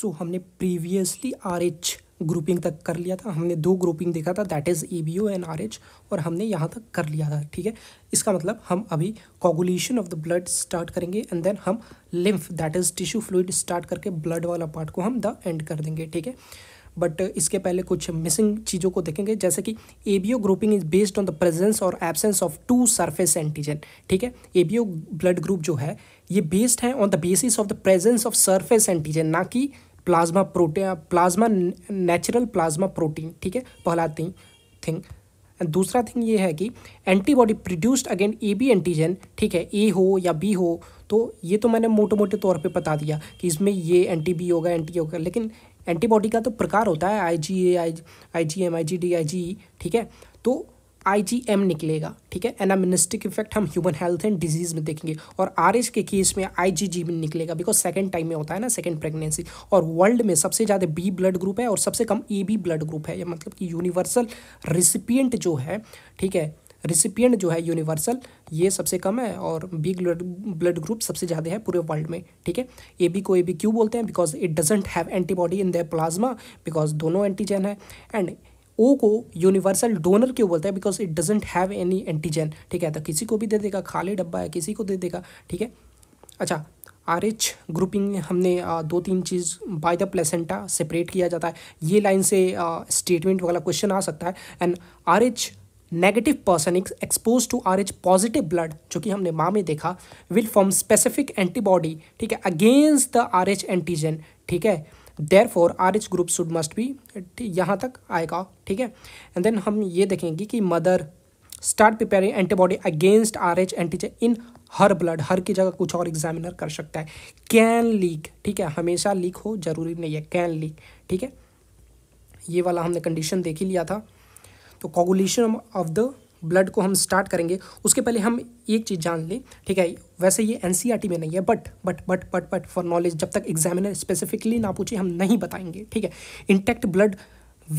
सो so, हमने previously R H grouping तक कर लिया था हमने दो ग्रुपिंग देखा था that is A B O and R H और हमने यहाँ तक कर लिया था ठीक है इसका मतलब हम अभी coagulation of the blood start करेंगे एंड देन हम lymph that is tissue fluid start करके ब्लड वाला पार्ट को हम द एंड कर देंगे ठीक है बट इसके पहले कुछ मिसिंग चीज़ों को देखेंगे जैसे कि A B O grouping is based on the presence और absence of two surface antigen ठीक है A B O blood group जो है ये बेस्ड है on the basis of the presence of surface antigen ना कि plasma protein plasma natural plasma protein ठीक है पहला थिंग थिंग दूसरा थिंग ये है कि antibody produced again A B antigen ठीक है ए हो या बी हो तो ये तो मैंने मोटे मोटे तौर पे बता दिया कि इसमें ये एंटी बी होगा एंटी होगा लेकिन एंटीबॉडी का तो प्रकार होता है आई जी ए आई आई G M I G D I जी ठीक है तो आईजीएम निकलेगा ठीक है एनामिनिस्टिक इफेक्ट हम ह्यूमन हेल्थ एंड डिजीज में देखेंगे और आरएस के केस में आईजीजी भी निकलेगा बिकॉज सेकंड टाइम में होता है ना सेकंड प्रेगनेंसी और वर्ल्ड में सबसे ज़्यादा बी ब्लड ग्रुप है और सबसे कम ए बी ब्लड ग्रुप है मतलब कि यूनिवर्सल रिसिपियंट जो है ठीक है रिसिपियंट जो है यूनिवर्सल ये सबसे कम है और बी ब्लड ब्लड ग्रुप सबसे ज़्यादा है पूरे वर्ल्ड में ठीक है ए बी को ए बी क्यों बोलते हैं because it doesn't have antibody in the plasma because दोनों एंटीजन है एंड ओ को यूनिवर्सल डोनर क्यों बोलते हैं because it doesn't have any antigen ठीक है तो किसी को भी दे देगा खाली डब्बा है किसी को दे देगा ठीक है अच्छा आर एच ग्रुपिंग हमने दो तीन चीज़ बाय द प्लेसेंटा सेपरेट किया जाता है ये लाइन से स्टेटमेंट वगैरह क्वेश्चन आ सकता है and R H negative person expose to R H positive blood जो कि हमने माँ में देखा विल फॉर्म स्पेसिफिक एंटीबॉडी ठीक है against the R H antigen ठीक है there for R H group should must भी यहाँ तक आएगा ठीक है एंड देन हम ये देखेंगे कि mother start preparing antibody against R H antigen in her blood her की जगह कुछ और एग्जामिनर कर सकता है कैन लीक ठीक है हमेशा लीक हो जरूरी नहीं है कैन लीक ठीक है ये वाला हमने कंडीशन देख ही लिया था तो कॉगुलेशन ऑफ द ब्लड को हम स्टार्ट करेंगे उसके पहले हम एक चीज़ जान लें ठीक है वैसे ये एन e में नहीं है but but but but but for knowledge जब तक एग्जामिनर स्पेसिफिकली ना पूछे हम नहीं बताएंगे ठीक है इंटेक्ट ब्लड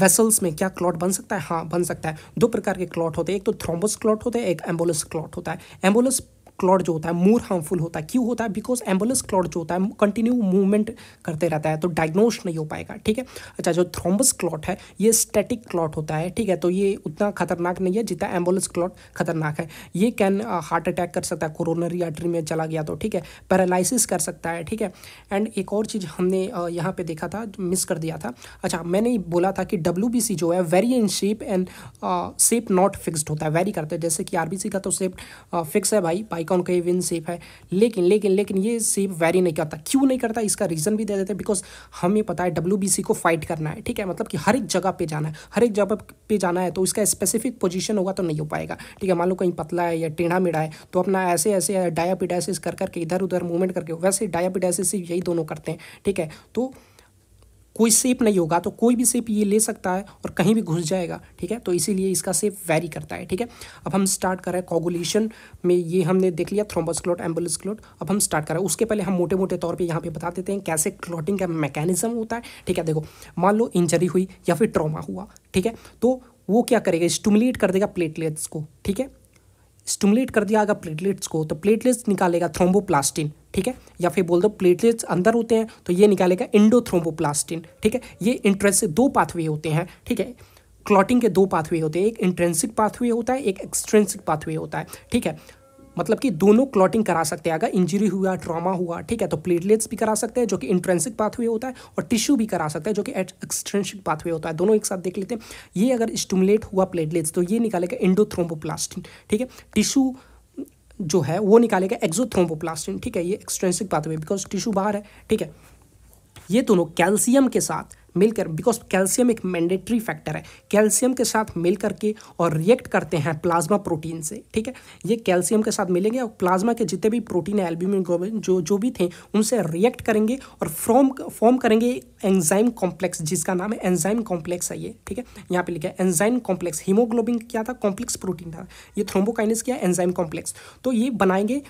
वेसल्स में क्या क्लॉट बन सकता है हाँ बन सकता है दो प्रकार के क्लॉट होते हैं एक तो थ्रोम्बस क्लॉट होते हैं एक एम्बोलस क्लॉट होता है एम्बोलस क्लॉट जो होता है मोर हार्मफुल होता है क्यों होता है बिकॉज एम्बुलेंस क्लॉट जो होता है कंटिन्यू मूवमेंट करते रहता है तो डायग्नोस नहीं हो पाएगा ठीक है अच्छा जो थ्रोम्बस क्लॉट है ये स्टेटिक क्लॉट होता है ठीक है तो ये उतना खतरनाक नहीं है जितना एम्बुलेंस क्लॉट खतरनाक है ये कैन हार्ट अटैक कर सकता है कोरोनरी आर्टरी में चला गया तो ठीक है पैरालिसिस कर सकता है ठीक है एंड एक और चीज़ हमने यहाँ पर देखा था मिस कर दिया था अच्छा मैंने बोला था कि डब्ल्यू जो है very in shape and shape not fixed होता है वेरी करता है जैसे कि आर का तो शेप फिक्स है भाई बाइक का उनका ये विन सेफ है लेकिन लेकिन लेकिन ये सेफ वेरी नहीं करता क्यों नहीं करता इसका रीज़न भी दे देते बिकॉज हमें पता है डब्ल्यू को फाइट करना है ठीक है मतलब कि हर एक जगह पे जाना है हर एक जगह पे जाना है तो इसका स्पेसिफिक पोजिशन होगा तो नहीं हो पाएगा ठीक है मान लो कहीं पतला है या टेढ़ा मेढ़ा है तो अपना ऐसे ऐसे डायापिडाइसिस कर करके इधर उधर मूवमेंट करके वैसे डायापिडाइसिस यही दोनों करते हैं ठीक है तो कोई सेप नहीं होगा तो कोई भी सेप ये ले सकता है और कहीं भी घुस जाएगा ठीक है तो इसीलिए इसका सेप वैरी करता है ठीक है अब हम स्टार्ट करें कॉगुलेशन में ये हमने देख लिया थ्रोम्बस क्लोट एम्बुलेंस क्लोट अब हम स्टार्ट करें उसके पहले हम मोटे मोटे तौर पर यहाँ पे बता देते हैं कैसे क्लोटिंग का मैकेनिज्म होता है ठीक है देखो मान लो इंजरी हुई या फिर ट्रोमा हुआ ठीक है तो वो क्या करेगा स्टूमुलेट कर देगा प्लेटलेट्स को ठीक है स्टूमुलेट कर दिया अगर प्लेटलेट्स को तो प्लेटलेट्स निकालेगा थ्रोम्बोप्लास्टिन ठीक है या फिर बोल दो प्लेटलेट्स अंदर होते हैं तो ये निकालेगा इंडोथ्रोम्बोप्लास्टिन ठीक है ये इंट्रेंस दो पाथवे होते हैं ठीक है क्लॉटिंग के दो पाथवे होते हैं एक इंट्रेंसिक पाथवे होता है एक एक्सट्रेंसिक पाथवे होता है ठीक है मतलब कि दोनों क्लॉटिंग करा सकते हैं अगर इंजरी हुआ ट्रॉमा हुआ ठीक है तो प्लेटलेट्स भी करा सकते हैं जो कि इंट्रेंसिक पाथवे होता है और टिश्यू भी करा सकते हैं जो कि एक्सट्रेंसिक पाथवे होता है दोनों एक साथ देख लेते हैं ये अगर स्टमुलेट हुआ प्लेटलेट्स तो ये निकालेगा इंडोथ्रोम्बोप्लास्टिन ठीक है टिश्यू जो है वो निकालेगा एक्जोथ्रोम्बोप्लास्टिन ठीक है ये एक्सट्रेंसिक पाथवे बिकॉज टिश्यू बाहर है ठीक है ये दोनों तो कैल्शियम के साथ मिलकर बिकॉज कैल्शियम एक मैंडेटरी फैक्टर है कैल्शियम के साथ मिल करके और रिएक्ट करते हैं प्लाज्मा प्रोटीन से ठीक है ये कैल्शियम के साथ मिलेंगे और प्लाज्मा के जितने भी प्रोटीन है एल्ब्यूमिन ग्लोबिन जो जो भी थे उनसे रिएक्ट करेंगे और फॉर्म फॉर्म करेंगे एंजाइम कॉम्प्लेक्स जिसका नाम है एंजाइम कॉम्प्लेक्स है ये ठीक है यहाँ पे लिखा है एंजाइम कॉम्प्लेक्स हीमोग्लोबिन क्या था कॉम्प्लेक्स प्रोटीन था ये थ्रोम्बोकाइनेस क्या है एंजाइम कॉम्प्लेक्स तो ये बनाएंगे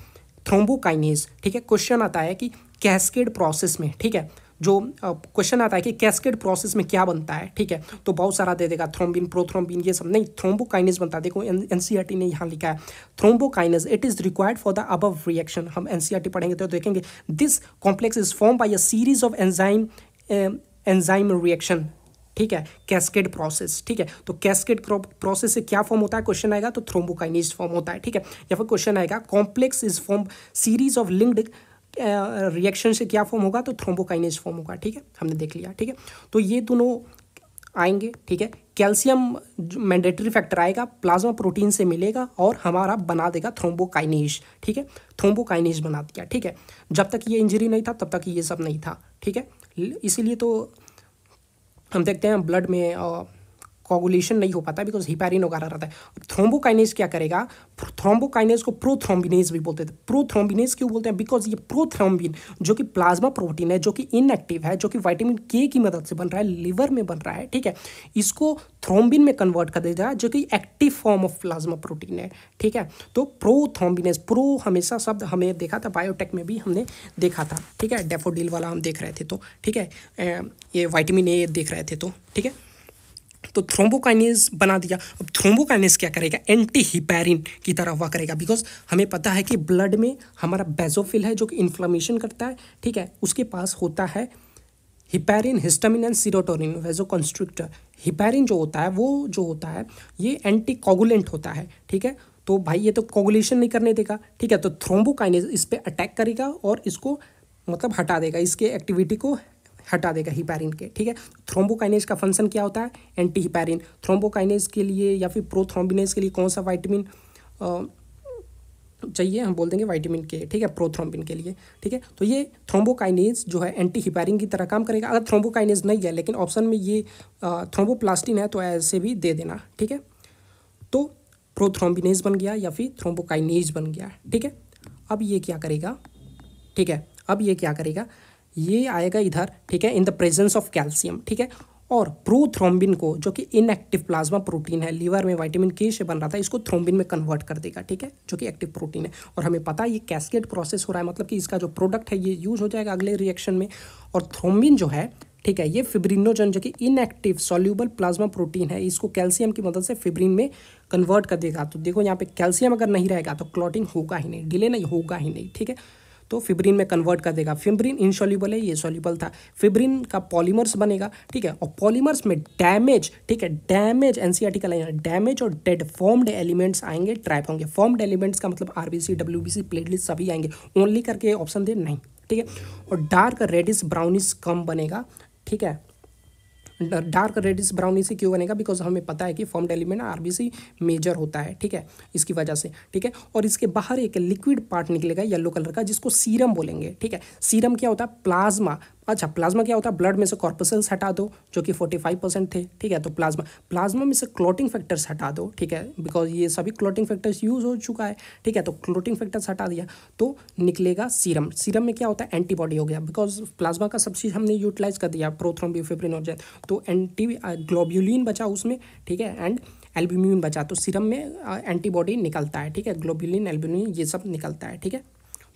थ्रोम्बोकाइनेज ठीक है क्वेश्चन आता है कि कैस्केड प्रोसेस में ठीक है जो क्वेश्चन आता है कि कैस्केड प्रोसेस में क्या बनता है ठीक है तो बहुत सारा दे देगा थ्रोम्बिन प्रोथ्रोम्बिन ये सब नहीं थ्रोम्बोकाइनेज बनता है देखो एनसीआरटी e ने यहाँ लिखा है thrombokinase it is required for the above reaction हम एनसीआरटी e पढ़ेंगे तो देखेंगे this complex is form by a series of enzyme enzyme reaction ठीक है कैस्केड प्रोसेस ठीक है तो कैस्केड प्रोसेस से क्या फॉर्म होता है क्वेश्चन आएगा तो थ्रोम्बोकाइनेज फॉर्म होता है ठीक है या फिर क्वेश्चन आएगा complex is form series of linked reaction से क्या फॉर्म होगा तो थ्रोम्बोकाइनेस फॉर्म होगा ठीक है हमने देख लिया ठीक है तो ये दोनों आएंगे ठीक है कैल्शियम मैंडेटरी फैक्टर आएगा प्लाज्मा प्रोटीन से मिलेगा और हमारा बना देगा थ्रोम्बोकाइनेज ठीक है थ्रोम्बोकाइनेज बना दिया ठीक है जब तक ये इंजरी नहीं था तब तक ये सब नहीं था ठीक है इसीलिए तो हम देखते हैं ब्लड में कोगुलेशन नहीं हो पाता बिकॉज हिपैरिन वगैरह रहता है थ्रोम्बोकाइनेज क्या करेगा थ्रोम्बोकाइनेज को प्रोथ्रोम्बिनेज भी बोलते थे प्रोथ्रोम्बिनेज क्यों बोलते हैं बिकॉज ये प्रोथ्रोम्बिन जो कि प्लाज्मा प्रोटीन है जो कि इनएक्टिव है जो कि वाइटामिन के की मदद से बन रहा है लिवर में बन रहा है ठीक है इसको थ्रोम्बिन में कन्वर्ट कर दिया जो कि active form of plasma protein है ठीक है तो प्रोथ्रोम्बिनेज प्रो हमेशा शब्द हमें देखा था बायोटेक में भी हमने देखा था ठीक है डेफोडिल वाला हम देख रहे थे तो ठीक है ये वाइटामिन ए देख रहे थे तो ठीक है तो थ्रोम्बोकाइनेज बना दिया अब थ्रोम्बोकाइनेज क्या करेगा एंटी हिपैरिन की तरह हुआ करेगा बिकॉज हमें पता है कि ब्लड में हमारा बेजोफिल है जो कि इन्फ्लामेशन करता है ठीक है उसके पास होता है heparin histamine and serotonin vasoconstrictor heparin जो होता है वो जो होता है ये एंटी कोगुलेंट होता है ठीक है तो भाई ये तो कॉगुलेशन नहीं करने देगा ठीक है तो थ्रोम्बोकाइनेज इस पर अटैक करेगा और इसको मतलब हटा देगा इसके एक्टिविटी को हटा देगा हिपैरिन के ठीक है थ्रोम्बोकाइनेज का फंक्शन क्या होता है एंटी हिपैरिन थ्रोम्बोकाइनेज के लिए या फिर प्रोथ्रोम्बिनेज के लिए कौन सा वाइटमिन चाहिए हम बोल देंगे वाइटामिन के ठीक है प्रोथ्रोम्बिन के लिए ठीक है तो ये थ्रोम्बोकाइनेज जो है एंटी हिपैरिन की तरह काम करेगा अगर थ्रोम्बोकाइनेज नहीं है लेकिन ऑप्शन में ये थ्रोम्बोप्लास्टिन है तो ऐसे भी दे देना ठीक है तो प्रोथ्रोम्बिनेज बन गया या फिर थ्रोम्बोकाइनेज बन गया ठीक है अब ये क्या करेगा ठीक है अब ये क्या करेगा ये आएगा इधर ठीक है in the presence of calcium ठीक है और प्रोथ्रोम्बिन को जो कि इनएक्टिव प्लाज्मा प्रोटीन है लीवर में विटामिन के से बन रहा था इसको थ्रोम्बिन में कन्वर्ट कर देगा ठीक है जो कि एक्टिव प्रोटीन है और हमें पता है ये कैस्केड प्रोसेस हो रहा है मतलब कि इसका जो प्रोडक्ट है ये यूज हो जाएगा अगले रिएक्शन में और थ्रोम्बिन जो है ठीक है ये फिब्रिनोजन जो कि इनएक्टिव सॉल्यूबल प्लाज्मा प्रोटीन है इसको कैल्शियम की मदद से फिब्रिन में कन्वर्ट कर देगा तो देखो यहाँ पे कैल्शियम अगर नहीं रहेगा तो क्लॉटिंग होगा ही नहीं डिले नहीं होगा ही नहीं ठीक है तो फिब्रिन में कन्वर्ट कर देगा फिब्रिन इनसॉल्यूबल है ये सॉल्यूबल था फिब्रिन का पॉलीमर्स बनेगा ठीक है और पॉलीमर्स में डैमेज ठीक है डैमेज एन सी का लाइन डैमेज और डेड फॉर्म्ड एलिमेंट्स आएंगे ट्रैप होंगे फॉर्म्ड एलिमेंट्स का मतलब R B C W B C सभी आएंगे ओनली करके ऑप्शन दे नहीं ठीक है और डार्क रेडिस ब्राउनिस कम बनेगा ठीक है डार्क रेडिस ब्राउन इसी क्यों बनेगा बिकॉज हमें पता है कि फॉर्म एलिमेंट आरबीसी मेजर होता है ठीक है इसकी वजह से ठीक है और इसके बाहर एक लिक्विड पार्ट निकलेगा येलो कलर का जिसको सीरम बोलेंगे ठीक है सीरम क्या होता है प्लाज्मा अच्छा प्लाज्मा क्या होता है ब्लड में से कॉर्पसल्स हटा दो जो कि 45 परसेंट थे ठीक है तो प्लाज्मा प्लाज्मा में से क्लोटिंग फैक्टर्स हटा दो ठीक है बिकॉज ये सभी क्लोटिंग फैक्टर्स यूज़ हो चुका है ठीक है तो क्लोटिंग फैक्टर्स हटा दिया तो निकलेगा सीरम सीरम में क्या होता है एंटीबॉडी हो गया बिकॉज प्लाज्मा का सब चीज़ हमने यूटिलाइज कर दिया प्रोथ्रोम्बिफेब्रिन और तो एंटी ग्लोब्यूलिन uh, बचा उसमें ठीक है एंड एल्ब्यूमिन बचा तो सीरम में एंटीबॉडी uh, निकलता है ठीक है ग्लोब्यूलिन एल्ब्यूमिन ये सब निकलता है ठीक है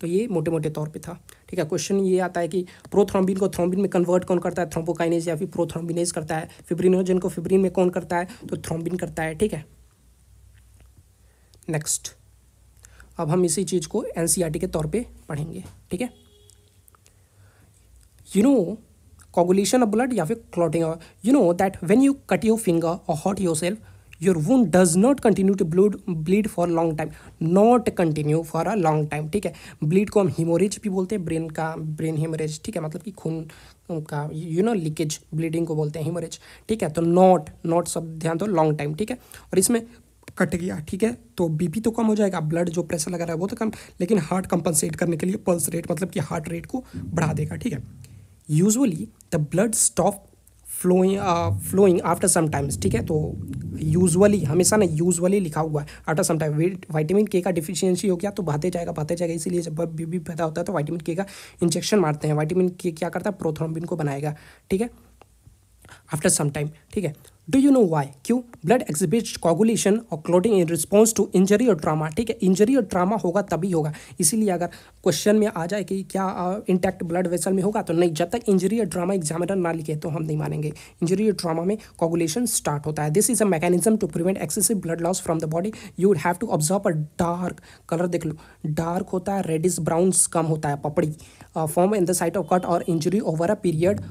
तो ये मोटे मोटे तौर पे था ठीक है क्वेश्चन ये आता है कि प्रोथ्रोम्बिन को थ्रोम्बिन में कन्वर्ट कौन करता है थ्रोम्बोकाइनेज या फिर प्रोथ्रोम्बिनेज करता है फिब्रिनोजन को फिब्रिन में कौन करता है तो थ्रोम्बिन करता है ठीक है नेक्स्ट अब हम इसी चीज़ को एन e के तौर पर पढ़ेंगे ठीक है you know coagulation of blood या फिर clotting you know that when you cut your finger or hurt yourself your wound does not continue to blood bleed for long time not continue for a long time ठीक है bleed को हम haemorrhage भी बोलते हैं brain का brain haemorrhage ठीक है मतलब कि खून का यू नो लीकेज ब्लीडिंग को बोलते हैं हिमोरेज ठीक है तो नॉट नॉट सब ध्यान दो लॉन्ग टाइम ठीक है और इसमें कट गया ठीक है तो बीपी तो कम हो जाएगा ब्लड जो प्रेशर लगा रहा है वो तो कम लेकिन हार्ट कंपनसेट करने के लिए पल्स रेट मतलब कि हार्ट रेट को बढ़ा देगा ठीक है usually the blood stop flowing flowing after some times ठीक है तो यूजुअली हमेशा ना यूजुअली लिखा हुआ है आफ्टर सम टाइम वाइटामिन के का डिफिशियंसी हो गया तो बहते जाएगा बहते जाएगा इसीलिए जब बी पैदा होता है तो वाइटामिन के का इंजेक्शन मारते हैं वाइटामिन के क्या करता है प्रोथ्रोम्बिन को बनाएगा ठीक है आफ्टर सम टाइम ठीक है डू यू नो वाई क्यों ब्लड एग्जिबिट कॉगुलेशन और clotting in response to injury और ड्रामा ठीक है इंजरी और ड्रामा होगा तभी होगा इसीलिए अगर क्वेश्चन में आ जाए कि क्या इंटैक्ट ब्लड वेसल में होगा तो नहीं जब तक इंजरी और ड्रामा एग्जामिनर ना लिखे तो हम नहीं मानेंगे इंजरी और ड्रामा में कॉगुलेशन स्टार्ट होता है this is a mechanism to prevent excessive blood loss from the body you would have to observe a dark colour देख लो डार्क होता है रेडिस ब्राउन कम होता है पपड़ी form in the site of cut और इंजरी ओवर अ पीरियड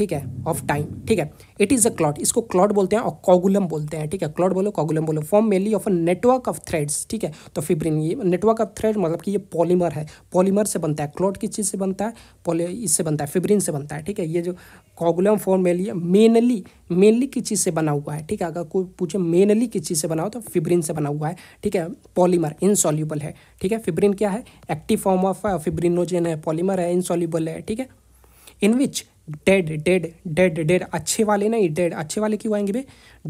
ठीक है ऑफ टाइम ठीक है इट इज़ अ क्लॉट इसको क्लॉट बोलते हैं और कॉगुलम बोलते हैं ठीक है क्लॉट बोलो कॉगुलम बोलो form mainly of a network of threads ठीक है तो फिब्रिन ये नेटवर्क ऑफ थ्रेड मतलब कि ये पॉलीमर है पॉलीमर से बनता है क्लॉट किस चीज़ से बनता है पॉली इससे बनता है फिब्रिन से बनता है ठीक है ये जो coagulum form mainly mainly mainly किस चीज़ से बना हुआ है ठीक है अगर कोई पूछे मेनली किस चीज़ से बना हो तो फिब्रिन से बना हुआ है ठीक है पॉलीमर इनसॉल्यूबल है ठीक है फिब्रिन क्या है एक्टिव फॉर्म ऑफ फिब्रिनोजेन है पॉलीमर है इनसॉल्यूबल है ठीक है in which dead dead dead dead अच्छे वाले नहीं डेड अच्छे वाले क्यों आएंगे भाई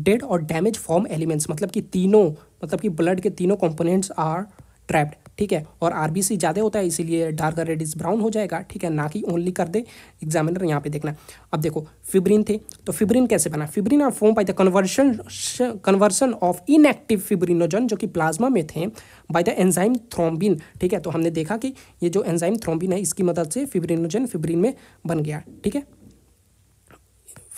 डेड और डैमेज फॉर्म एलिमेंट्स मतलब कि तीनों मतलब कि ब्लड के तीनों कंपोनेंट्स आर ट्रैप्ड ठीक है और आर ज़्यादा होता है इसीलिए डार्क रेड इज ब्राउन हो जाएगा ठीक है ना कि ओनली कर दे एग्जामिनर यहाँ पे देखना अब देखो फिब्रिन थे तो फिब्रिन कैसे बना fibrin are form by the conversion conversion of inactive fibrinogen जो कि प्लाज्मा में थे बाय द एंजाइम थ्रोम्बिन ठीक है तो हमने देखा कि ये जो एंजाइम थ्रोम्बिन है इसकी मदद से फिब्रिनोजन फिब्रिन में बन गया ठीक है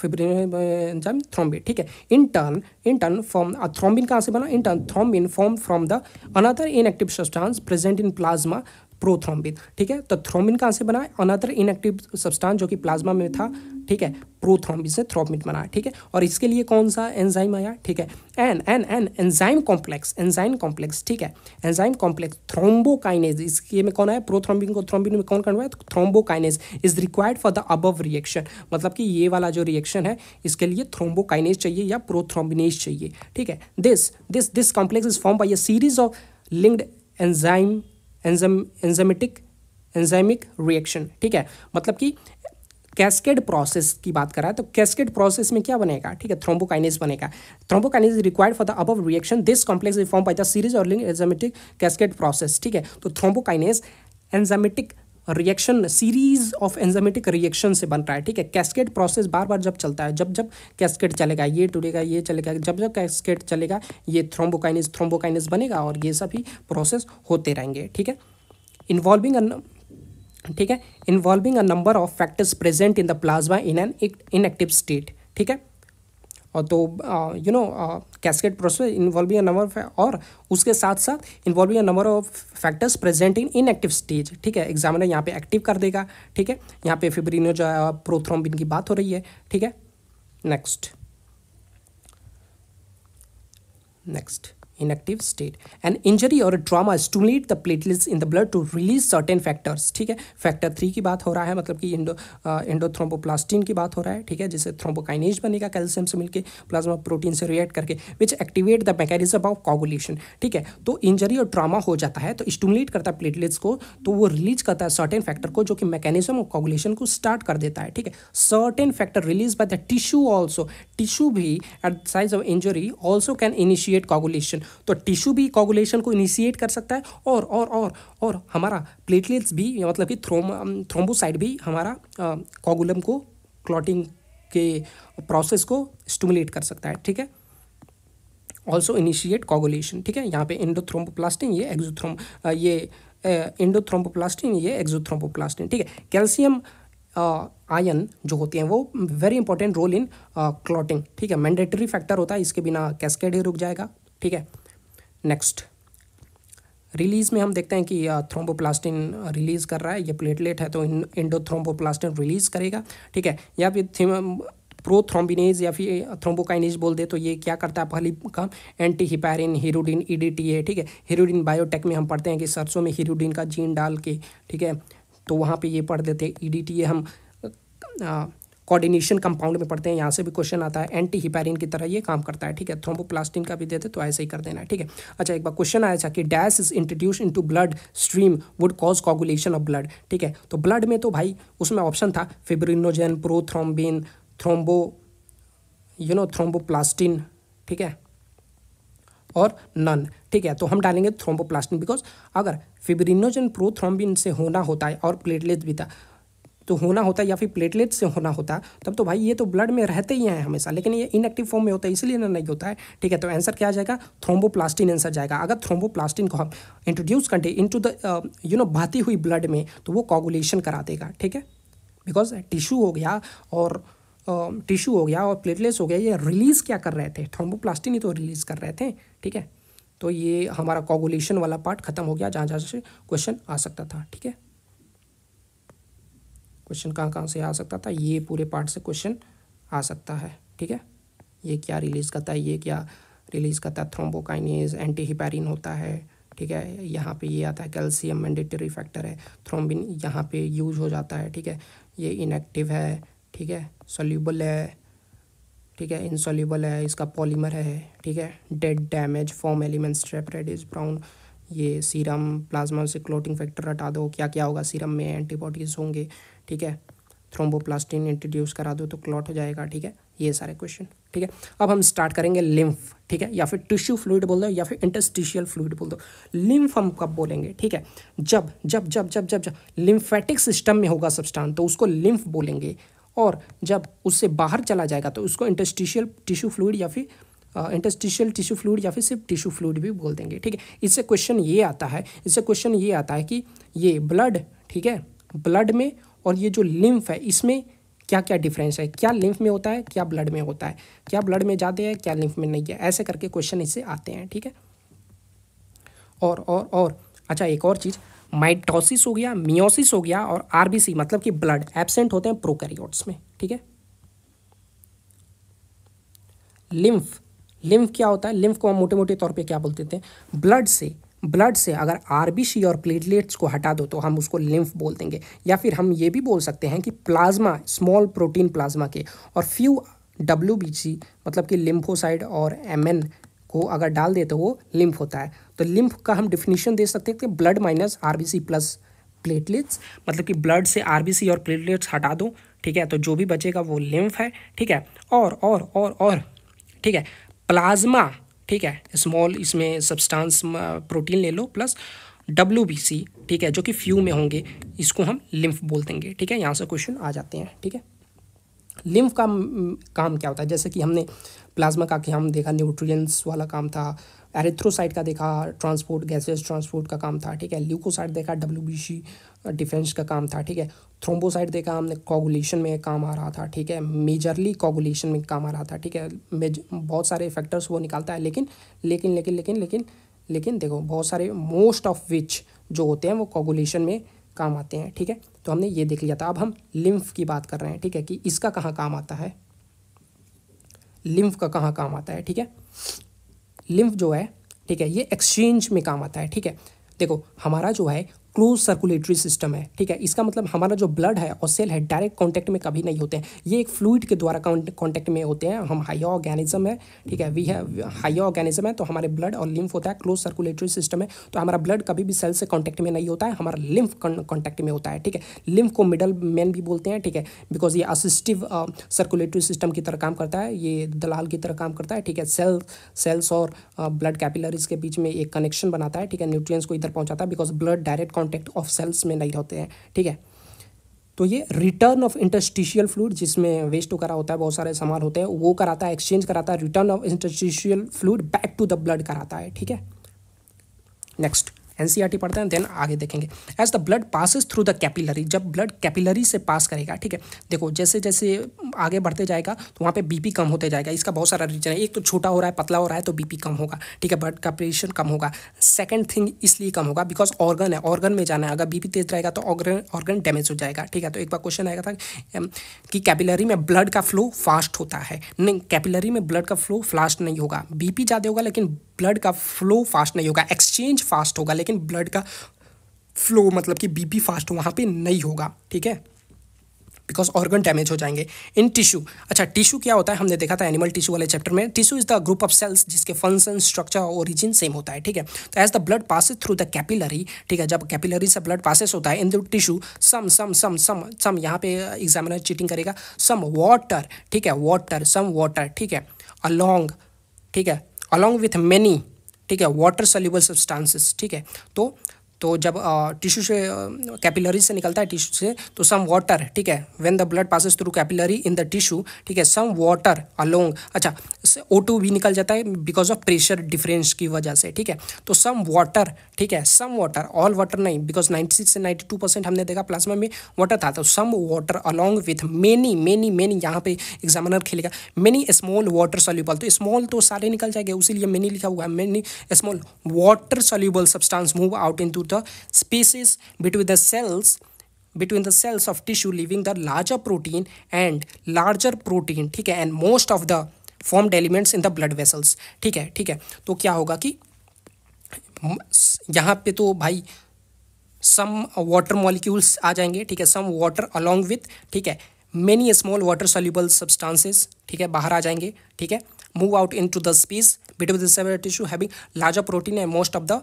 फिब्रिनोजाइम थ्रोम्बिन uh, ठीक है in turn in turn form thrombin कहाँ से बना in turn thrombin form from the another inactive substance present in plasma prothrombin ठीक है तो थ्रोम्बिन कहाँ से बना है अनदर इनएक्टिव सब्सटेंस जो कि प्लाज्मा में था ठीक है प्रोथ्रोम्बिन से थ्रोम्बिन बना है ठीक है और इसके लिए कौन सा एंजाइम आया ठीक है an an an enzyme complex enzyme complex ठीक है एंजाइम कॉम्प्लेक्स थ्रोम्बोकाइनेज इसके में कौन आया प्रोथ्रोम्बिन को थ्रोम्बिन में कौन करवाया thrombokinase is required for the above reaction मतलब कि ये वाला जो रिएक्शन है इसके लिए थ्रोम्बोकाइनेज चाहिए या प्रोथ्रोम्बिनेज चाहिए ठीक है this this this complex is form by a series of linked enzyme enzyme enzymatic enzymic reaction ठीक है मतलब कि कैस्केड प्रोसेस की बात करा तो कैस्केड प्रोसेस में क्या बनेगा ठीक है थ्रोम्बोकाइनेज बनेगा thrombokinase required for the above reaction this complex is form by the series और लिंग एंजामेटिक कैस्केड प्रोसेस ठीक है तो thrombokinase enzymatic reaction series of enzymatic reaction से बन रहा है ठीक है कैस्केट प्रोसेस बार बार जब चलता है जब जब कैस्केट चलेगा ये टूटेगा ये चलेगा जब जब कैस्केट चलेगा ये थ्रोम्बोकाइनिस थ्रोम्बोकाइनिस बनेगा और ये सभी प्रोसेस होते रहेंगे ठीक है इन्वॉल्विंग ठीक है involving a number of factors present in the plasma in an inactive state ठीक है तो you know cascade process involving a number और उसके साथ साथ involving a number of factors present in in active stage ठीक है एग्जामिनर यहाँ पे एक्टिव कर देगा ठीक है यहाँ पे फिब्रीनो जो है प्रोथ्रोम्बिन की बात हो रही है ठीक है next next inactive state and injury और trauma stimulate the platelets in the blood to release certain factors ठीक है फैक्टर थ्री की बात हो रहा है मतलब कि इंडो एंडोथ्रोम्बोप्लास्टिन uh, की बात हो रहा है ठीक है जिससे थ्रोम्बोकाइनेज बनेगा कैल्शियम से मिलकर प्लाज्मा प्रोटीन से रिएक्ट करके which activate the mechanism of coagulation ठीक है तो इंजरी और ट्रामा हो जाता है तो स्टूमुलेट करता है प्लेटलेट्स को तो वो रिलीज करता है सर्टेन फैक्टर को जो कि मैकेनिज्म ऑफ कॉगुलेशन को स्टार्ट कर देता है ठीक है certain factor release by the tissue also tissue भी at site of injury also can initiate coagulation तो टिश्यू भी कॉगुलेशन को इनिशिएट कर सकता है और और और और हमारा प्लेटलेट्स भी मतलब कि थ्रोम थ्रोम्बोसाइड भी हमारा कॉगुलम को क्लॉटिंग के प्रोसेस को स्टमुलेट कर सकता है ठीक है ऑल्सो इनिशिएट कॉगुलेशन ठीक है यहाँ पे इंडोथ्रोम्बोप्लास्टिन ये एक्जोथ्रोम ये इंडोथ्रोम्बोप्लास्टिन ये एक्जोथ्रोम्बोप्लास्टिन ठीक है कैल्शियम आयन जो होते हैं वो very important role in clotting ठीक है मैंडेटरी फैक्टर होता है इसके बिना कैसकेड ही रुक जाएगा ठीक है नेक्स्ट रिलीज़ में हम देखते हैं कि थ्रोम्बोप्लास्टिन रिलीज़ कर रहा है ये प्लेटलेट है तो इंडोथ्रोम्बोप्लास्टिन रिलीज़ करेगा ठीक है या फिर प्रोथ्रोम्बिनेज या फिर थ्रोम्बोकाइनेज बोल दे तो ये क्या करता है पहली का एंटी हिपैरिन हीरोडिन ए ठीक है हीरोडिन बायोटेक में हम पढ़ते हैं कि सरसों में हीरोडिन का जीन डाल के ठीक है तो वहाँ पर ये पढ़ देते हैं ए e हम आ, कोऑर्डिनेशन कंपाउंड में पढ़ते हैं यहाँ से भी क्वेश्चन आता है एंटी हिपेरिन की तरह ये काम करता है ठीक है थ्रोम्बोप्लास्टिन का भी देते तो ऐसे ही कर देना है ठीक है अच्छा एक बार क्वेश्चन आया था कि dash is introduce into blood stream would cause coagulation of blood ठीक है तो ब्लड में तो भाई उसमें ऑप्शन था fibrinogen prothrombin thrombo you know thromboplastin ठीक है और नन ठीक है तो हम डालेंगे थ्रोम्बोप्लास्टिन बिकॉज अगर फिब्रिनोजन प्रोथ्रोम्बिन से होना होता है और प्लेटलेट भी था तो होना होता या फिर प्लेटलेट से होना होता तब तो भाई ये तो ब्लड में रहते ही हैं हमेशा लेकिन ये इनएक्टिव फॉर्म में होता है इसलिए ना नहीं होता है ठीक है तो आंसर क्या आ जाएगा थ्रोम्बोप्लास्टिन आंसर जाएगा अगर थ्रोम्बोप्लास्टिन को हम इंट्रोड्यूस करते इनटू द यू नो बहती हुई ब्लड में तो वो कॉगुलेशन करा देगा ठीक है बिकॉज टिश्यू हो गया और टिश्यू uh, हो गया और प्लेटलेट्स हो गया ये रिलीज़ क्या कर रहे थे थ्रोम्बोप्लास्टिन ही तो रिलीज़ कर रहे थे ठीक है तो ये हमारा कॉगुलेशन वाला पार्ट खत्म हो गया जहाँ जहाँ से क्वेश्चन आ सकता था ठीक है क्वेश्चन कहाँ कहाँ से आ सकता था ये पूरे पार्ट से क्वेश्चन आ सकता है ठीक है ये क्या रिलीज़ करता है ये क्या रिलीज़ करता है थ्रोम्बोकाइनेज एंटी हिपैरिन होता है ठीक है यहाँ पे ये आता है कैल्शियम मैंडेटरी फैक्टर है थ्रोम्बिन यहाँ पे यूज हो जाता है ठीक है ये इनएक्टिव है ठीक है सोल्यूबल है ठीक है इनसोल्यूबल है इसका पॉलीमर है ठीक है dead damage form elements trap is brown ये सीरम प्लाज्मा से क्लोटिंग फैक्टर हटा दो क्या क्या होगा सीरम में एंटीबॉडीज़ होंगे ठीक है थ्रोम्बोप्लास्टिन इंट्रोड्यूस करा दो तो क्लॉट हो जाएगा ठीक है ये सारे क्वेश्चन ठीक है अब हम स्टार्ट करेंगे लिम्फ ठीक है या फिर टिश्यू फ्लूड बोल दो या फिर इंटस्टिशियल फ्लूड बोल दो लिम्फ हम कब बोलेंगे ठीक है जब जब जब जब जब जब लिम्फेटिक सिस्टम में होगा सबस्टान तो उसको लिम्फ बोलेंगे और जब उससे बाहर चला जाएगा तो उसको इंटस्टिशियल टिश्यू फ्लूड या फिर इंटस्टिशियल टिश्यू फ्लूड या फिर सिर्फ टिश्यू फ्लूड भी बोल देंगे ठीक है इससे क्वेश्चन ये आता है इससे क्वेश्चन ये आता है कि ये ब्लड ठीक है ब्लड में और ये जो लिम्फ है इसमें क्या क्या डिफरेंस है क्या लिम्फ में होता है क्या ब्लड में होता है क्या ब्लड में जाते हैं क्या लिम्फ में नहीं है ऐसे करके क्वेश्चन इससे आते हैं ठीक है और और और अच्छा एक और चीज़ माइटोसिस हो गया मियोसिस हो गया और आरबीसी मतलब कि ब्लड एबसेंट होते हैं प्रोकैरियोट्स में ठीक है लिम्फ लिम्फ क्या होता है लिम्फ को हम मोटे मोटे तौर पे क्या बोलते थे ब्लड से ब्लड से अगर आर और प्लेटलेट्स को हटा दो तो हम उसको लिम्फ बोल देंगे या फिर हम ये भी बोल सकते हैं कि प्लाज्मा स्मॉल प्रोटीन प्लाज्मा के और फ्यू डब्ल्यू मतलब कि लिम्फोसाइड और एम को अगर डाल दे तो वो लिम्फ होता है तो लिम्फ का हम डिफिनीशन दे सकते हैं कि blood minus or plus platelets मतलब कि ब्लड से आर और प्लेटलेट्स हटा दो ठीक है तो जो भी बचेगा वो लिम्फ है ठीक है और और और और ठीक है प्लाज्मा ठीक है स्मॉल इसमें सब्सटेंस प्रोटीन ले लो प्लस डब्ल्यू बी सी ठीक है जो कि फ्यू में होंगे इसको हम लिम्फ बोल देंगे ठीक है यहाँ से क्वेश्चन आ जाते हैं ठीक है लिम्फ का काम क्या होता है जैसे कि हमने प्लाज्मा का कि हम देखा न्यूट्रिएंट्स वाला काम था एरिथ्रोसाइट का देखा ट्रांसपोर्ट गैसेस ट्रांसपोर्ट का काम था ठीक है ल्यूकोसाइट देखा डब्ल्यू डिफेंस का काम था ठीक है थ्रोम्बोसाइट देखा हमने कॉगुलेशन में काम आ रहा था ठीक है मेजरली कॉगुलेशन में काम आ रहा था ठीक है बहुत सारे फैक्टर्स वो निकालता है लेकिन लेकिन लेकिन लेकिन लेकिन लेकिन देखो बहुत सारे मोस्ट ऑफ विच जो होते हैं वो कॉगुलेशन में काम आते हैं ठीक है तो हमने ये देख लिया था अब हम लिम्फ की बात कर रहे हैं ठीक है कि इसका कहाँ काम आता है लिम्फ का कहाँ काम आता है ठीक है लिम्फ जो है ठीक है ये एक्सचेंज में काम आता है ठीक है देखो हमारा जो है क्लोज सर्कुलेटरी सिस्टम है ठीक है इसका मतलब हमारा जो ब्लड है और सेल है डायरेक्ट कांटेक्ट में कभी नहीं होते हैं ये एक फ्लूड के द्वारा कांटेक्ट में होते हैं हम हाई ऑर्गेनिज्म है ठीक है वी है हाई ऑर्गेनिज्म है तो हमारे ब्लड और लिम्फ होता है क्लोज सर्कुलेटरी सिस्टम है तो हमारा ब्लड कभी भी सेल से कॉन्टैक्ट में नहीं होता है हमारा लिम्फ कॉन्टैक्ट में होता है ठीक है लिम्फ को मिडल मैन भी बोलते हैं ठीक है बिकॉज ये असिस्टिव सर्कुलेटरी सिस्टम की तरह काम करता है ये दलाल की तरह काम करता है ठीक है सेल सेल्स और ब्लड uh, कैपिलरीज के बीच में एक कनेक्शन बनाता है ठीक है न्यूट्रिय को इधर पहुंचाता है because blood direct contact of cells में नहीं होते हैं ठीक है तो ये रिटर्न ऑफ इंटरस्टिशियल फ्लूड जिसमें वेस्ट तो करा होता है बहुत सारे सामान होते हैं वो कराता है एक्सचेंज कराता है return of interstitial fluid back to the blood कराता है ठीक है नेक्स्ट एनसीईआरटी पढ़ते हैं देन आगे देखेंगे as the blood passes through the capillary जब ब्लड कैपिलरी से पास करेगा ठीक है देखो जैसे जैसे आगे बढ़ते जाएगा तो वहाँ पे बीपी कम होते जाएगा इसका बहुत सारा रीजन है एक तो छोटा हो रहा है पतला हो रहा है तो बीपी कम होगा ठीक है ब्लड का प्रेशर कम होगा सेकेंड थिंग इसलिए कम होगा बिकॉज ऑर्गन है ऑर्गन में जाना है अगर बीपी तेज रहेगा तो ऑर्गन ऑर्गन डैमेज हो जाएगा ठीक है तो एक बार क्वेश्चन आएगा था um, कि कैपिलरी में ब्लड का फ्लो फास्ट होता है नहीं कैपिलरी में ब्लड का फ्लो फास्ट नहीं होगा बीपी ज़्यादा होगा लेकिन ब्लड का फ्लो फास्ट नहीं होगा एक्सचेंज फास्ट होगा लेकिन ब्लड का फ्लो मतलब कि बीपी फास्ट वहाँ पे नहीं होगा ठीक है बिकॉज ऑर्गन डैमेज हो जाएंगे इन टिश्यू अच्छा टिश्यू क्या होता है हमने देखा था एनिमल टिश्यू वाले चैप्टर में tissue is the group of cells जिसके फंक्शन स्ट्रक्चर और ओरिजिन सेम होता है ठीक है तो as the blood passes through the capillary ठीक है जब कैपिलरी से ब्लड पासिस होता है इन द टिश्यू सम सम सम सम सम यहाँ पे एग्जामिनर uh, चीटिंग करेगा सम वाटर ठीक है वाटर सम वाटर ठीक है अलॉन्ग ठीक है अलॉन्ग विथ मैनी ठीक है वाटर सल्यूबल सब्सटांसेस ठीक है तो तो जब टिश्यू से कैपिलरी से निकलता है टिश्यू से तो सम वाटर ठीक है when the blood passes through capillary in the tissue ठीक है सम वाटर अलोंग अच्छा ओ टू भी निकल जाता है बिकॉज ऑफ प्रेशर डिफरेंस की वजह से ठीक है तो सम वाटर ठीक है सम वाटर ऑल वाटर नहीं बिकॉज नाइन्टी सिक्स से नाइन्टी टू परसेंट हमने देखा प्लाज्मा में वाटर था तो some water along with many many many यहाँ पे एग्जामिनर खेलेगा मेनी स्मॉल वाटर सोल्यूबल तो स्मॉल तो सारे निकल जाएंगे उसीलिए मेनी लिखा हुआ है many small water soluble substance move out into the spaces between the cells between the cells of tissue leaving the larger protein and larger protein ठीक है and most of the formed elements in the blood vessels ठीक है ठीक है तो क्या होगा कि यहाँ पे तो भाई सम वाटर मॉलिक्यूल्स आ जाएंगे ठीक है सम वाटर अलॉन्ग विथ ठीक है many small water soluble substances ठीक है बाहर आ जाएंगे ठीक है move out into the space between the cells tissue having larger protein and most of the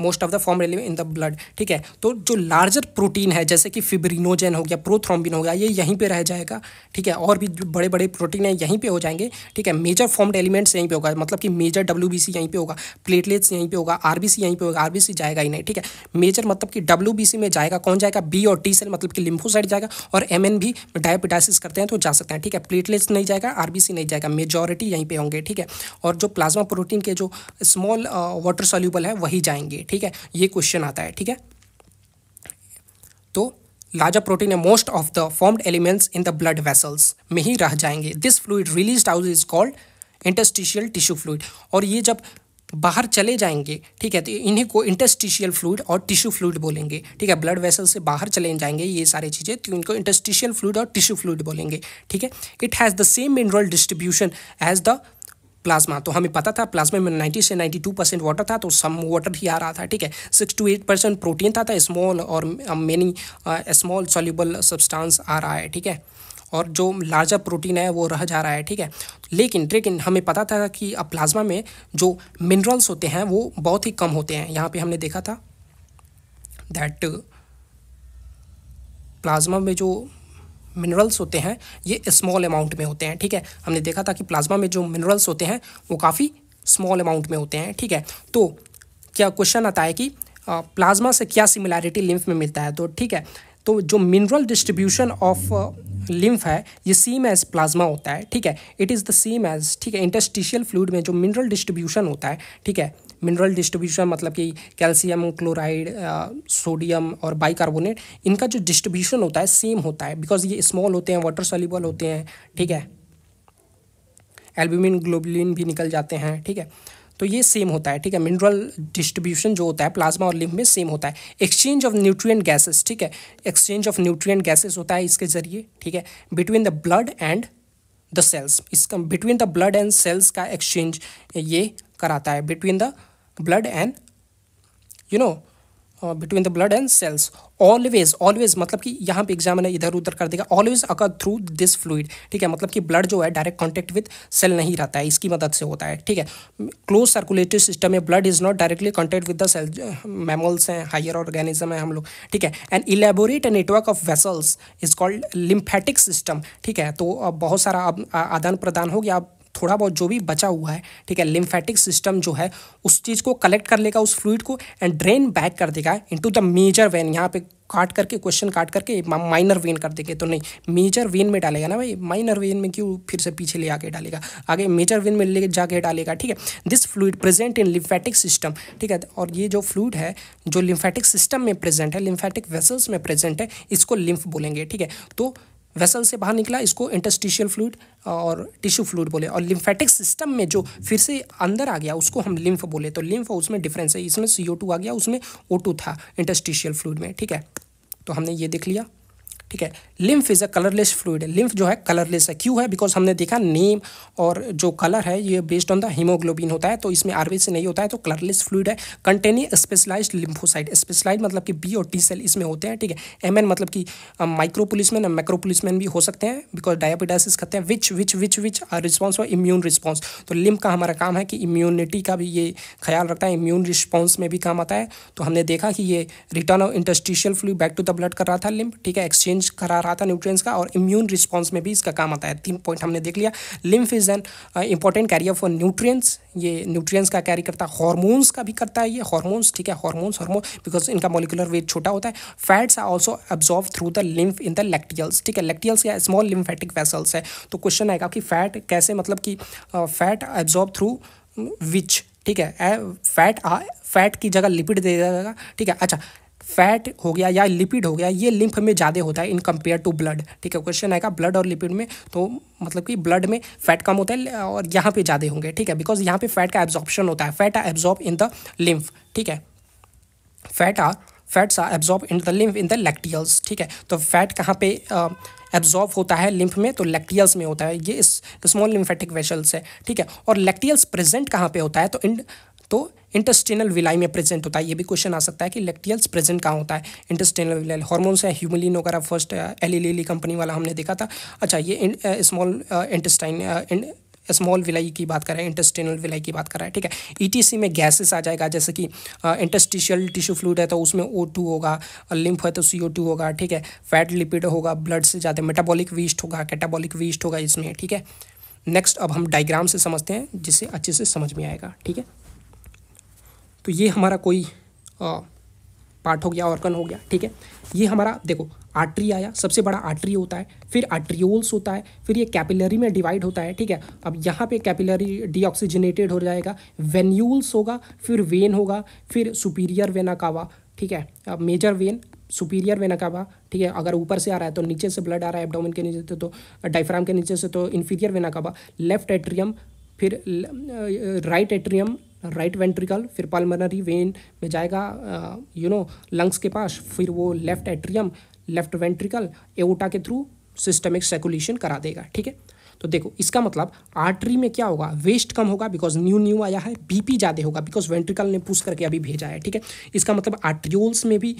most of the form railway in the blood ठीक है तो जो लार्जर प्रोटीन है जैसे कि फिब्रिनोजन हो गया प्रोथ्रोम्बिन हो गया ये यहीं पे रह जाएगा ठीक है और भी जो बड़े बड़े प्रोटीन है यहीं पे हो जाएंगे ठीक है मेजर फॉर्म एलिमेंट्स यहीं पे होगा मतलब कि मेजर डब्ल्यू बी सी यहीं पे होगा प्लेटलेट्स यहीं पे होगा आर बी सी यहीं पे होगा आर बी सी जाएगा ही नहीं ठीक है मेजर मतलब कि डब्ल्यू बी सी में जाएगा कौन जाएगा बी और टी सेल मतलब कि लिम्फोसाइड जाएगा और एम एन भी डायबिटाइसिस करते हैं तो जा सकते हैं ठीक है प्लेटलेट्स नहीं जाएगा आर नहीं जाएगा मेजोरिटी यहीं पर होंगे ठीक है और जो प्लाज्मा प्रोटीन के जो स्मॉल वाटर सोल्यूबल है वही जाएंगे ठीक है ये क्वेश्चन आता है ठीक है तो लाजा प्रोटीन है most of the formed elements in the blood vessels में ही रह जाएंगे this fluid release out is called interstitial tissue fluid और ये जब बाहर चले जाएंगे ठीक है तो इन्हीं को इंटस्टिशियल फ्लूड और टिश्यू फ्लूड बोलेंगे ठीक है ब्लड वेसल से बाहर चले जाएंगे ये सारी चीज़ें तो इनको इंटस्टिशियल फ्लूड और टिश्यू फ्लूड बोलेंगे ठीक है it has the same mineral distribution as the plasma तो हमें पता था प्लाज्मा में 90 से 92 परसेंट वाटर था तो सम वाटर ही आ रहा था ठीक है six two eight percent protein था, था स्मॉल और मेनी स्मॉल सॉल्यूबल सब्सटेंस आ रहा है ठीक है और जो लार्जर प्रोटीन है वो रह जा रहा है ठीक है लेकिन लेकिन हमें पता था कि अब प्लाज्मा में जो मिनरल्स होते हैं वो बहुत ही कम होते हैं यहाँ पर हमने देखा था दैट प्लाज्मा में जो मिनरल्स होते हैं ये स्मॉल अमाउंट में होते हैं ठीक है हमने देखा था कि प्लाज्मा में जो मिनरल्स होते हैं वो काफ़ी स्मॉल अमाउंट में होते हैं ठीक है तो क्या क्वेश्चन आता है कि प्लाज्मा से क्या सिमिलैरिटी लिम्फ में मिलता है तो ठीक है तो जो मिनरल डिस्ट्रीब्यूशन ऑफ लिम्फ है ये सेम एज प्लाज्मा होता है ठीक है it is the same age ठीक है इंटस्टिशियल फ्लूड में जो मिनरल डिस्ट्रीब्यूशन होता है ठीक है मिनरल डिस्ट्रीब्यूशन मतलब कि कैल्शियम क्लोराइड सोडियम और बाइकार्बोनेट इनका जो डिस्ट्रीब्यूशन होता है सेम होता है बिकॉज ये स्मॉल होते हैं वाटर सॉल्युबल होते हैं ठीक है एल्ब्यूमिन ग्लोबुलिन भी निकल जाते हैं ठीक है तो ये सेम होता है ठीक है मिनरल डिस्ट्रीब्यूशन जो होता है प्लाज्मा और लिम्फ में सेम होता है एक्सचेंज ऑफ न्यूट्रिएंट गैसेस ठीक है एक्सचेंज ऑफ न्यूट्रिएंट गैसेस होता है इसके जरिए ठीक है between the blood and the cells इसका between the blood and cells का एक्सचेंज ये कराता है between the blood and you know between the blood and cells always always मतलब कि यहाँ पे एग्जाम ने इधर उधर कर देगा always occur through this fluid ठीक है मतलब कि ब्लड जो है डायरेक्ट कॉन्टेक्ट विद सेल नहीं रहता है इसकी मदद से होता है ठीक है क्लोज सर्कुलेटरी सिस्टम में blood is not directly contact with the cell mammals हैं हायर ऑर्गेनिज्म है हम लोग ठीक है and elaborate a network of vessels is called lymphatic system ठीक है तो uh, बहुत सारा अब आदान प्रदान हो गया अब थोड़ा बहुत जो भी बचा हुआ है ठीक है लिम्फेटिक सिस्टम जो है उस चीज़ को कलेक्ट कर लेगा उस फ्लूड को एंड ड्रेन बैक कर देगा इनटू द मेजर वेन यहाँ पे काट करके क्वेश्चन काट करके माइनर वेन कर देंगे तो नहीं मेजर वेन में डालेगा ना भाई माइनर वेन में क्यों फिर से पीछे ले आके डालेगा आगे मेजर वेन में ले जाके डालेगा ठीक है this fluid present in lymphatic system ठीक है और ये जो फ्लूड है जो लिम्फेटिक सिस्टम में प्रेजेंट है लिम्फेटिक वेसल्स में प्रेजेंट है इसको लिम्फ बोलेंगे ठीक है तो वेसल से बाहर निकला इसको इंटस्टिशियल फ्लूड और टिश्यू फ्लूड बोले और लिम्फेटिक सिस्टम में जो फिर से अंदर आ गया उसको हम लिम्फ बोले तो लिम्फ उसमें डिफरेंस है इसमें सी आ गया उसमें ओ था इंटस्टिशियल फ्लूड में ठीक है तो हमने ये देख लिया ठीक है lymph is a colourless fluid lymph जो है कलरलेस है क्यों है बिकॉज हमने देखा नेम और जो कलर है ये बेस्ड ऑन द हीमोग्लोबिन होता है तो इसमें आरबी से नहीं होता है तो कलरलेस फ्लूड है कंटेनिंग स्पेशलाइज लिम्फोसाइड स्पेशलाइज मतलब कि बी और टी सेल इसमें होते हैं ठीक है एम एन मतलब कि माइक्रोपुलिसमैन और मैक्रोपोलिसमैन भी हो सकते हैं बिकॉज डायबिटाइसिस करते हैं which which which which response और इम्यून रिस्पॉन्स तो लिम्फ का हमारा काम है कि इम्यूनिटी का भी ये ख्याल रखता है इम्यून रिस्पॉन्स में भी काम आता है तो हमने देखा कि ये return of interstitial flu back to the blood कर रहा था लिम्फ ठीक है एक्सचेंज चेंज करा रहा था न्यूट्रिएंट्स का और इम्यून रिस्पांस में भी इसका काम आता है तीन पॉइंट हमने देख लिया lymph is an important carrier for nutrients ये न्यूट्रिएंट्स का कैरी करता है हॉर्मोन्स का भी करता है ये हॉर्मोन्स ठीक है हॉर्मोन्स हॉर्मोन बिकॉज इनका मोलिकुलर वेट छोटा होता है fats are also absorb through the lymph in the lacteals ठीक है लेक्टियल्स या स्मॉल लिम्फेटिक वेसल्स है तो क्वेश्चन आएगा कि फैट कैसे मतलब कि फैट एब्जॉर्व थ्रू विच ठीक है फैट आ फैट की जगह लिपिड दे जाएगा ठीक है अच्छा फैट हो गया या लिपिड हो गया ये लिम्फ में ज़्यादा होता है इन कंपेयर टू ब्लड ठीक है क्वेश्चन आएगा ब्लड और लिपिड में तो मतलब कि ब्लड में फैट कम होता है और यहाँ पे ज़्यादा होंगे ठीक है बिकॉज यहाँ पे फैट का एब्जॉर्प्शन होता है fat are absorb in the lymph ठीक है fat are fats are absorb in the lymph in the lacteals ठीक है तो फैट कहाँ पे एब्जॉर्ब होता है लिम्फ में तो लैक्टियल्स में होता है ये इस स्मॉल लिम्फेटिक वेशल्स है ठीक है और लैक्टियल्स प्रेजेंट कहाँ पे होता है तो इन तो इंटेस्टिनल विलाई में प्रेजेंट होता है ये भी क्वेश्चन आ सकता है कि लेक्टियल्स प्रेजेंट कहाँ होता है इंटेस्टिनल विलाई हॉर्मोन्स है ह्यूमलिन वगैरह फर्स्ट एलिलेली कंपनी वाला हमने देखा था अच्छा ये स्मॉल इंटेस्टाइन स्मॉल विलाई की बात कर रहे हैं इंटेस्टिनल विलाई की बात कर रहे हैं ठीक है ईटीसी e में गैसेस आ जाएगा जैसे कि इंटेस्टिशियल टिश्यू फ्लूड है तो उसमें ओ टू होगा लिम्फ है तो सी ओ टू होगा ठीक है फैट लिपिड होगा ब्लड से ज़्यादा मेटाबॉलिक वेस्ट होगा कैटाबॉलिक वेस्ट होगा इसमें ठीक है नेक्स्ट अब हम डायग्राम से समझते हैं जिससे अच्छे से समझ में आएगा ठीक है तो ये हमारा कोई आ, पार्ट हो गया ऑर्गन हो गया ठीक है ये हमारा देखो आर्ट्री आया सबसे बड़ा आर्ट्री होता है फिर आर्ट्रियोल्स होता है फिर ये कैपिलरी में डिवाइड होता है ठीक है अब यहाँ पे कैपिलरी डीऑक्सीजनेटेड हो जाएगा वेन्यूल्स होगा फिर वेन होगा फिर सुपीरियर वेना कावा ठीक है अब major when superior vena cava ठीक है अगर ऊपर से आ रहा है तो नीचे से ब्लड आ रहा है एबडोमिन के नीचे से तो डाइफ्राम के नीचे से तो इन्फीरियर वेना लेफ्ट एट्रियम फिर राइट एट्रियम राइट वेंट्रिकल फिर पल्मनरी वेन में जाएगा यू नो लंग्स के पास फिर वो left atrium left ventricle aorta के थ्रू सिस्टमिक सेकुलेशन करा देगा ठीक है तो देखो इसका मतलब आर्टरी में क्या होगा वेस्ट कम होगा बिकॉज न्यू न्यू आया है बीपी ज़्यादा होगा बिकॉज वेंट्रिकल ने पुश करके अभी भेजा है ठीक है इसका मतलब आर्ट्रियोल्स में भी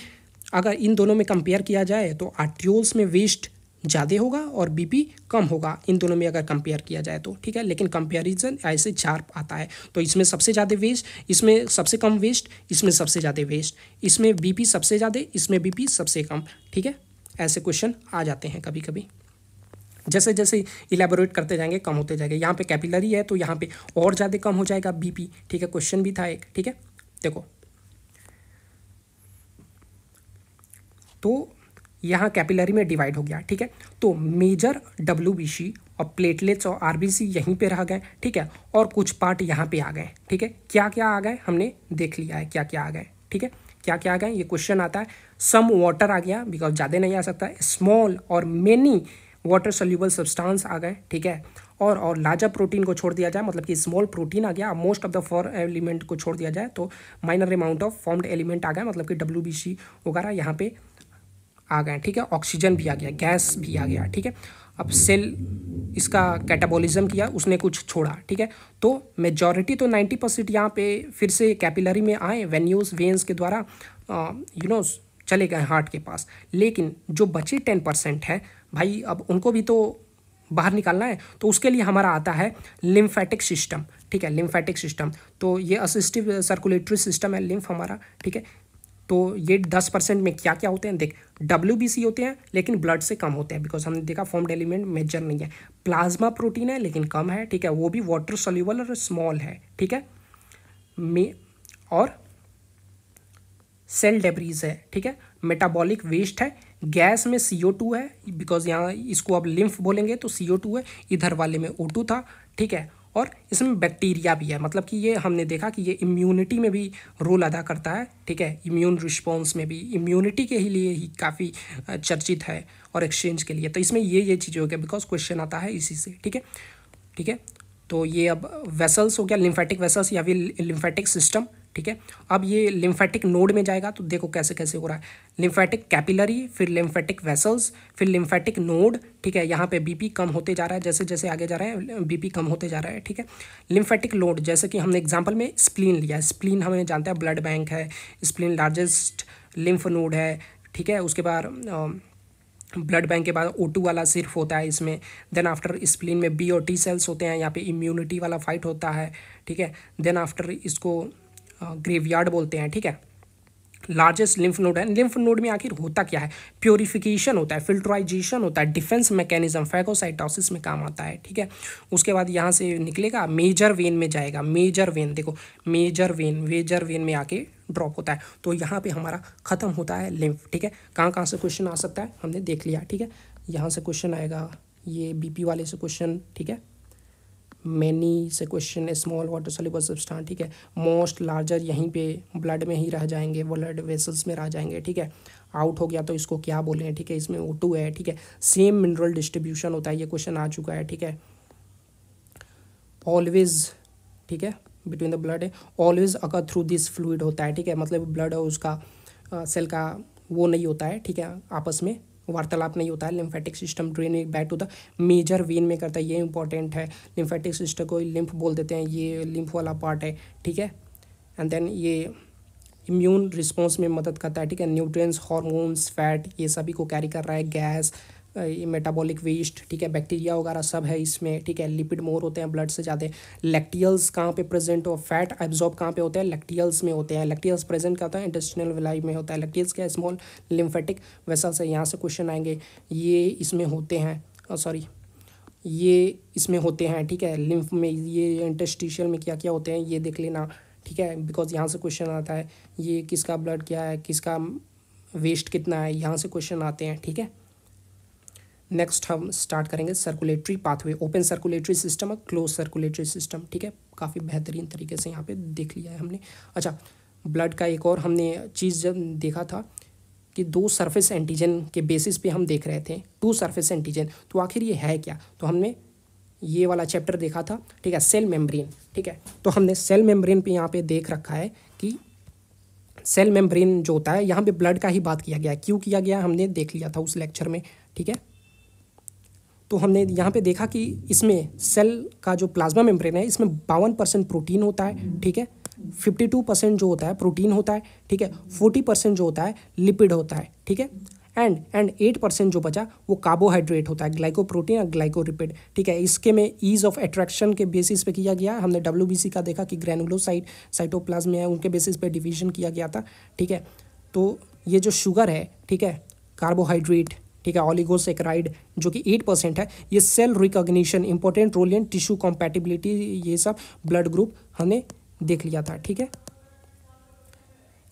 अगर इन दोनों में कंपेयर किया जाए तो आर्ट्रियोल्स में वेस्ट ज़्यादा होगा और बीपी कम होगा इन दोनों में अगर कंपेयर किया जाए तो ठीक है लेकिन कंपेरिजन ऐसे चार आता है तो इसमें सबसे ज़्यादा वेस्ट इसमें सबसे कम वेस्ट इसमें सबसे ज़्यादा वेस्ट इसमें बीपी सबसे ज़्यादा इसमें बीपी सबसे कम ठीक है ऐसे क्वेश्चन आ जाते हैं कभी कभी जैसे जैसे इलेबोरेट करते जाएंगे कम होते जाएंगे यहाँ पर कैपिलरी है तो यहाँ पर और ज़्यादा कम हो जाएगा बी ठीक है क्वेश्चन भी था एक ठीक है देखो तो यहाँ कैपिलरी में डिवाइड हो गया ठीक है तो मेजर डब्ल्यू बी सी और प्लेटलेट्स और आर बी सी यहीं पर रह गए ठीक है और कुछ पार्ट यहाँ पे आ गए ठीक है क्या क्या आ गए हमने देख लिया है क्या क्या आ गए ठीक है क्या क्या आ गए ये क्वेश्चन आता है सम वाटर आ गया बिकॉज ज़्यादा नहीं आ सकता स्मॉल और मेनी वाटर सोल्यूबल सब्सटांस आ गए ठीक है और और लाजा प्रोटीन को छोड़ दिया जाए मतलब कि स्मॉल प्रोटीन आ गया most of the for element को छोड़ दिया जाए तो minor amount of formed element आ गया मतलब कि डब्ल्यू बी सी वगैरह यहाँ पे आ गए ठीक है ऑक्सीजन भी आ गया गैस भी आ गया ठीक है अब सेल इसका कैटाबॉलिज्म किया उसने कुछ छोड़ा ठीक है तो मेजॉरिटी तो 90 परसेंट यहाँ पे फिर से कैपिलरी में आए वेन्यूज वेंस के द्वारा यू नो चले गए हार्ट के पास लेकिन जो बचे टेन परसेंट है भाई अब उनको भी तो बाहर निकालना है तो उसके लिए हमारा आता है लिम्फेटिक सिस्टम ठीक है लिम्फेटिक सिस्टम तो ये असिस्टिव सर्कुलेटरी सिस्टम है लिम्फ हमारा ठीक है तो ये दस परसेंट में क्या क्या होते हैं देख डब्ल्यू बी सी होते हैं लेकिन ब्लड से कम होते हैं बिकॉज हमने देखा फॉर्म एलिमेंट मेजर नहीं है प्लाज्मा प्रोटीन है लेकिन कम है ठीक है वो भी वाटर सोल्यूबल और स्मॉल है ठीक है मे और सेल डेब्रीज है ठीक है मेटाबॉलिक वेस्ट है गैस में सी ओ टू है बिकॉज यहाँ इसको आप लिम्फ बोलेंगे तो सी ओ टू है इधर वाले में ओ टू था ठीक है और इसमें बैक्टीरिया भी है मतलब कि ये हमने देखा कि ये इम्यूनिटी में भी रोल अदा करता है ठीक है इम्यून रिस्पॉन्स में भी इम्यूनिटी के ही लिए ही काफ़ी चर्चित है और एक्सचेंज के लिए तो इसमें ये ये चीज़ें हो गया बिकॉज क्वेश्चन आता है इसी से ठीक है ठीक है तो ये अब वेसल्स हो गया लिम्फेटिक वेसल्स या फिर लिम्फेटिक सिस्टम ठीक है अब ये लिम्फेटिक नोड में जाएगा तो देखो कैसे कैसे हो रहा है लिम्फेटिक कैपिलरी फिर लिम्फेटिक वेसल्स फिर लिम्फेटिक नोड ठीक है यहाँ पे बीपी कम होते जा रहा है जैसे जैसे आगे जा रहा है बीपी कम होते जा रहा है ठीक है लिम्फेटिक नोड जैसे कि हमने एग्जाम्पल में स्प्लीन लिया स्प्लीन हमें जानते हैं ब्लड बैंक है स्प्लीन लार्जेस्ट लिम्फ नोड है ठीक है उसके बाद ब्लड बैंक के बाद ओ वाला सिर्फ होता है इसमें देन आफ्टर स्प्लीन में बी और टी सेल्स होते हैं यहाँ पे इम्यूनिटी वाला फाइट होता है ठीक है देन आफ्टर इसको ग्रेवयार्ड बोलते हैं ठीक है लार्जेस्ट लिम्फ नोड है लिम्फ नोड में आखिर होता क्या है प्योरिफिकेशन होता है फिल्ट्राइजेशन होता है डिफेंस मैकेनिज्म फैगोसाइटोसिस में काम आता है ठीक है उसके बाद यहाँ से निकलेगा मेजर वेन में जाएगा मेजर वेन देखो मेजर वेन मेजर वेन में आके ड्रॉप होता है तो यहाँ पे हमारा ख़त्म होता है लिम्फ ठीक है कहाँ कहाँ से क्वेश्चन आ सकता है हमने देख लिया ठीक है यहाँ से क्वेश्चन आएगा ये बी वाले से क्वेश्चन ठीक है मैनी से question small water soluble substance ठीक है मोस्ट लार्जर यहीं पे ब्लड में ही रह जाएंगे ब्लड वेसल्स में रह जाएंगे ठीक है आउट हो गया तो इसको क्या बोले हैं ठीक है इसमें ओ टू है ठीक है सेम मिनरल डिस्ट्रीब्यूशन होता है ये क्वेश्चन आ चुका है ठीक है ऑलवेज ठीक है between the blood always occur through this fluid होता है ठीक है मतलब ब्लड और उसका सेल का वो नहीं होता है ठीक है आपस में वार्तालाप नहीं होता है lymphatic system drain back to the major vein में करता है ये इंपॉर्टेंट है लिम्फेटिक सिस्टम को लिम्फ बोल देते हैं ये लिम्फ वाला पार्ट है ठीक है एंड देन ये इम्यून रिस्पॉन्स में मदद करता है ठीक है न्यूट्रिएंट्स हार्मोन्स फैट ये सभी को कैरी कर रहा है गैस मेटाबॉलिक वेस्ट ठीक है बैक्टीरिया वगैरह सब है इसमें ठीक है लिपिड मोर होते हैं ब्लड से ज़्यादा लेक्टियल्स कहाँ पे प्रेजेंट हो फैट एब्जॉर्ब कहाँ पे होते हैं लेक्टियल्स में होते हैं लेक्टियल्स प्रेजेंट क्या होता है इंडस्ट्रियल विलाई में होता है लेक्टियल्स क्या स्मॉल लिम्फेटिक वैसा से यहाँ से क्वेश्चन आएंगे ये इसमें होते हैं सॉरी ये इसमें होते हैं ठीक है लिम्फ में ये इंटस्टिशियल में क्या क्या होते हैं ये देख लेना ठीक है बिकॉज यहाँ से क्वेश्चन आता है ये किसका ब्लड क्या है किसका वेस्ट कितना है यहाँ से क्वेश्चन आते हैं ठीक है नेक्स्ट हम स्टार्ट करेंगे circulatory pathway open circulatory system और क्लोज सर्कुलेटरी सिस्टम ठीक है काफ़ी बेहतरीन तरीके से यहाँ पे देख लिया है हमने अच्छा ब्लड का एक और हमने चीज़ जब देखा था कि दो सरफेस एंटीजन के बेसिस पे हम देख रहे थे टू सरफेस एंटीजन तो आखिर ये है क्या तो हमने ये वाला चैप्टर देखा था ठीक है सेल मेम्ब्रेन ठीक है तो हमने सेल मेम्ब्रेन पे यहाँ पे देख रखा है कि सेल मेम्ब्रेन जो होता है यहाँ पे ब्लड का ही बात किया गया क्यों किया गया हमने देख लिया था उस लेक्चर में ठीक है तो हमने यहाँ पे देखा कि इसमें सेल का जो प्लाज्मा मेम्ब्रेन है इसमें बावन परसेंट प्रोटीन होता है ठीक है फिफ्टी टू परसेंट जो होता है प्रोटीन होता है ठीक है फोर्टी परसेंट जो होता है लिपिड होता है ठीक है एंड एंड एट परसेंट जो बचा वो कार्बोहाइड्रेट होता है ग्लाइकोप्रोटीन और ग्लाइकोरिपिड ठीक है इसके में ईज ऑफ एट्रैक्शन के बेसिस पे किया गया हमने डब्ल्यू का देखा कि ग्रेनुलोसाइट साइटोप्लाज्म है उनके बेसिस पे डिवीजन किया गया था ठीक है तो ये जो शुगर है ठीक है कार्बोहाइड्रेट ठीक है ऑलिगोसेक्राइड जो कि एट परसेंट है ये cell recognition important role in tissue compatibility ये सब ब्लड ग्रुप हमने देख लिया था ठीक है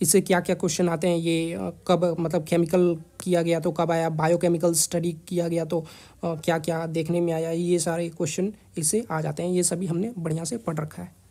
इससे क्या क्या क्वेश्चन आते हैं ये कब मतलब केमिकल किया गया तो कब आया बायोकेमिकल स्टडी किया गया तो क्या क्या देखने में आया ये सारे क्वेश्चन इससे आ जाते हैं ये सभी हमने बढ़िया से पढ़ रखा है